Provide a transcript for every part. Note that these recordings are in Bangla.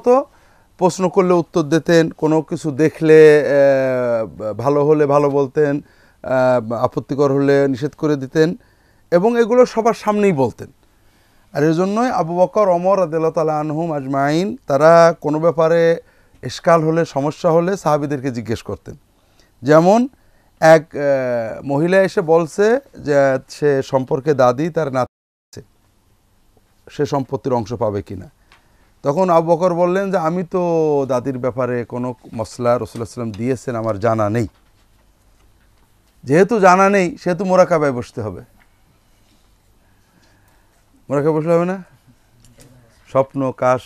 মতো প্রশ্ন করলে উত্তর দিতেন কোনো কিছু দেখলে ভালো হলে ভালো বলতেন আপত্তিকর হলে নিষেধ করে দিতেন এবং এগুলো সবার সামনেই বলতেন আর এই জন্যই আবু বকর অমর আদালত তালা আনহুম আজমাইন তারা কোনো ব্যাপারে এসকাল হলে সমস্যা হলে সাহাবিদেরকে জিজ্ঞেস করতেন যেমন এক মহিলা এসে বলছে যে সে সম্পর্কে দাদি তার নাতি সে সম্পত্তির অংশ পাবে কিনা তখন আবকর বললেন যে আমি তো দাদির ব্যাপারে কোনো মশলা রসুল্লাহাম দিয়েছেন আমার জানা নেই যেহেতু জানা নেই সেহেতু মোরাকাবায় বসতে হবে মোরাকা বসলে হবে না স্বপ্ন কাশ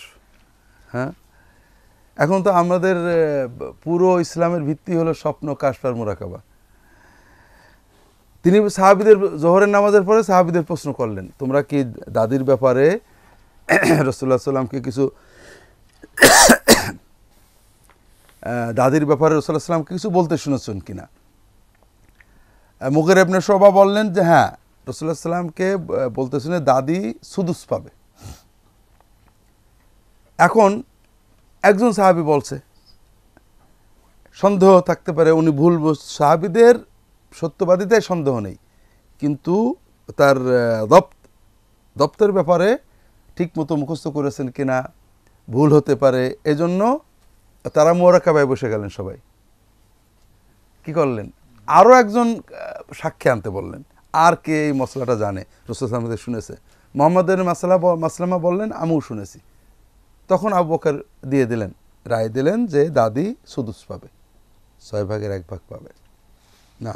হ্যাঁ এখন তো আমাদের পুরো ইসলামের ভিত্তি হলো স্বপ্ন আর মোরাকাবা তিনি সাহাবিদের জোহরের নামাজের পরে সাহাবিদের প্রশ্ন করলেন তোমরা কি দাদির ব্যাপারে রসুল্লাহ সাল্লামকে কিছু দাদির ব্যাপারে রসুল্লাহ সাল্লামকে কিছু বলতে শুনেছেন কিনা মুখের আপনার সভা বললেন যে হ্যাঁ রসুল্লাহ সাল্লামকে বলতে শুনে দাদি সুদুস পাবে এখন একজন সাহাবি বলছে সন্দেহ থাকতে পারে উনি ভুল সাহাবিদের সত্যবাদিতে সন্দেহ নেই কিন্তু তার দপ্ত দপ্তরের ব্যাপারে ঠিকমতো মুখস্থ করেছেন কিনা ভুল হতে পারে এজন্য তারা মোরাকাবায় বসে গেলেন সবাই কি করলেন আরও একজন সাক্ষী আনতে বললেন আর কে এই মশলাটা জানে রসুলামদের শুনেছে মোহাম্মদের মাসলা মাসলামা বললেন আমিও শুনেছি তখন আবু বকর দিয়ে দিলেন রায় দিলেন যে দাদি সুদুস পাবে ছয় ভাগের এক ভাগ পাবে না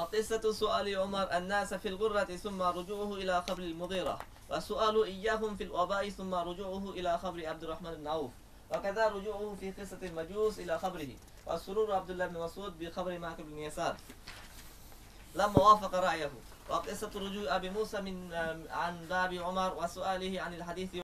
وقصة سؤال عمر الناس في الغرة ثم رجوعه إلى قبر المغيرة والسؤال إياهم في الوباء ثم رجوعه إلى قبر عبد الرحمن بن عوف وكذا رجوعه في قصة المجوس إلى قبره والسرور عبد الله بن مسعود بقبر معك بن يسار لما وافق رأيه وقصة رجوع أبي موسى من عن باب عمر وسؤاله عن الحديث